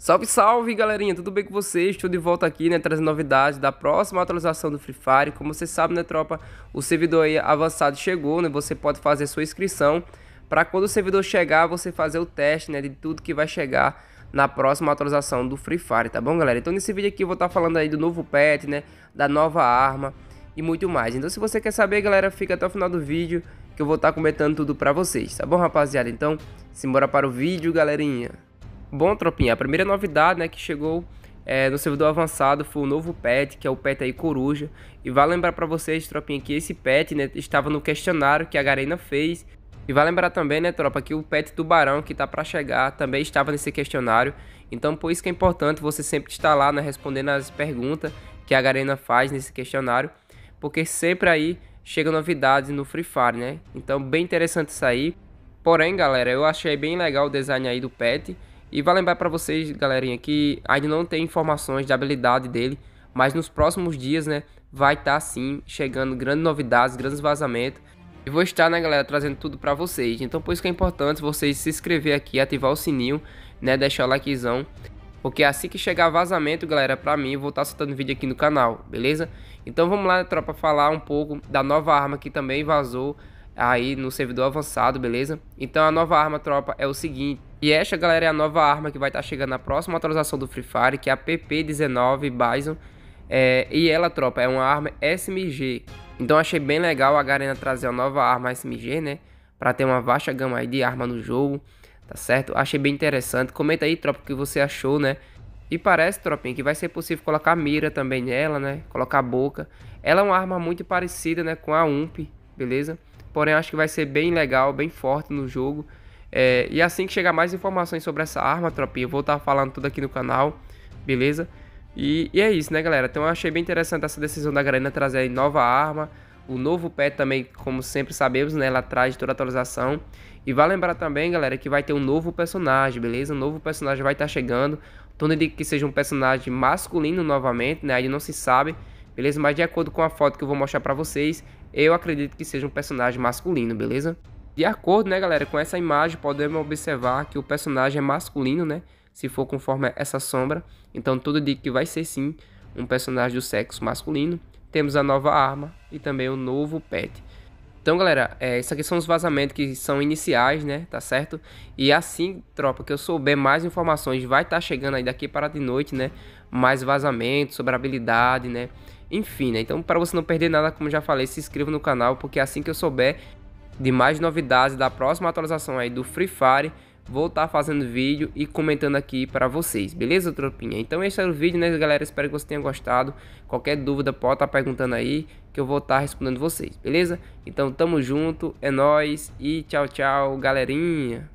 Salve, salve, galerinha! Tudo bem com vocês? Estou de volta aqui, né, trazendo novidades da próxima atualização do Free Fire. Como você sabe, né, tropa, o servidor aí avançado chegou, né? Você pode fazer sua inscrição para quando o servidor chegar, você fazer o teste, né, de tudo que vai chegar na próxima atualização do Free Fire, tá bom, galera? Então, nesse vídeo aqui eu vou estar tá falando aí do novo pet, né, da nova arma e muito mais. Então, se você quer saber, galera, fica até o final do vídeo que eu vou estar tá comentando tudo para vocês, tá bom, rapaziada? Então, simbora para o vídeo, galerinha. Bom, tropinha, a primeira novidade né, que chegou é, no servidor avançado foi o novo pet, que é o pet aí Coruja. E vai lembrar para vocês, tropinha, que esse pet né, estava no questionário que a Garena fez. E vai lembrar também, né, tropa, que o pet Tubarão, que tá para chegar, também estava nesse questionário. Então, por isso que é importante você sempre estar lá, né, respondendo as perguntas que a Garena faz nesse questionário. Porque sempre aí chega novidades no Free Fire, né? Então, bem interessante isso aí. Porém, galera, eu achei bem legal o design aí do pet. E vai lembrar para vocês, galerinha, que ainda não tem informações de habilidade dele, mas nos próximos dias, né, vai estar tá, sim chegando grandes novidades, grandes vazamentos. E vou estar, né, galera, trazendo tudo para vocês. Então, por isso que é importante vocês se inscrever aqui, ativar o sininho, né, deixar o likezão. Porque assim que chegar vazamento, galera, pra mim, eu vou estar tá soltando vídeo aqui no canal, beleza? Então vamos lá, tropa, falar um pouco da nova arma que também vazou aí no servidor avançado, beleza? Então a nova arma, tropa, é o seguinte. E esta, galera, é a nova arma que vai estar tá chegando na próxima atualização do Free Fire, que é a PP19 Bison. É, e ela, tropa, é uma arma SMG. Então achei bem legal a Garena trazer a nova arma SMG, né? Pra ter uma vasta gama de arma no jogo, tá certo? Achei bem interessante. Comenta aí, tropa, o que você achou, né? E parece, tropinha, que vai ser possível colocar mira também nela, né? Colocar boca. Ela é uma arma muito parecida, né, com a UMP, beleza? Porém, acho que vai ser bem legal, bem forte no jogo. É, e assim que chegar mais informações sobre essa arma, tropinha, eu vou estar tá falando tudo aqui no canal, beleza? E, e, é isso, né, galera? Então eu achei bem interessante essa decisão da Garena trazer nova arma, o novo pet também, como sempre sabemos, né? Ela traz toda a atualização. E vai lembrar também, galera, que vai ter um novo personagem, beleza? Um novo personagem vai estar tá chegando. Tô indo que seja um personagem masculino novamente, né? Aí não se sabe beleza? Mas de acordo com a foto que eu vou mostrar pra vocês, eu acredito que seja um personagem masculino, beleza? De acordo, né, galera, com essa imagem, podemos observar que o personagem é masculino, né? Se for conforme essa sombra. Então, tudo indica que vai ser, sim, um personagem do sexo masculino. Temos a nova arma e também o novo pet. Então, galera, é, isso aqui são os vazamentos que são iniciais, né? Tá certo? E assim, tropa, que eu souber mais informações, vai estar tá chegando aí daqui para de noite, né? Mais vazamentos sobre habilidade, né? Enfim, né? Então, para você não perder nada, como já falei, se inscreva no canal, porque assim que eu souber de mais novidades da próxima atualização aí do Free Fire, vou estar tá fazendo vídeo e comentando aqui para vocês, beleza, tropinha? Então esse era o vídeo, né, galera? Espero que você tenha gostado. Qualquer dúvida pode estar tá perguntando aí, que eu vou estar tá respondendo vocês, beleza? Então tamo junto, é nóis e tchau, tchau, galerinha!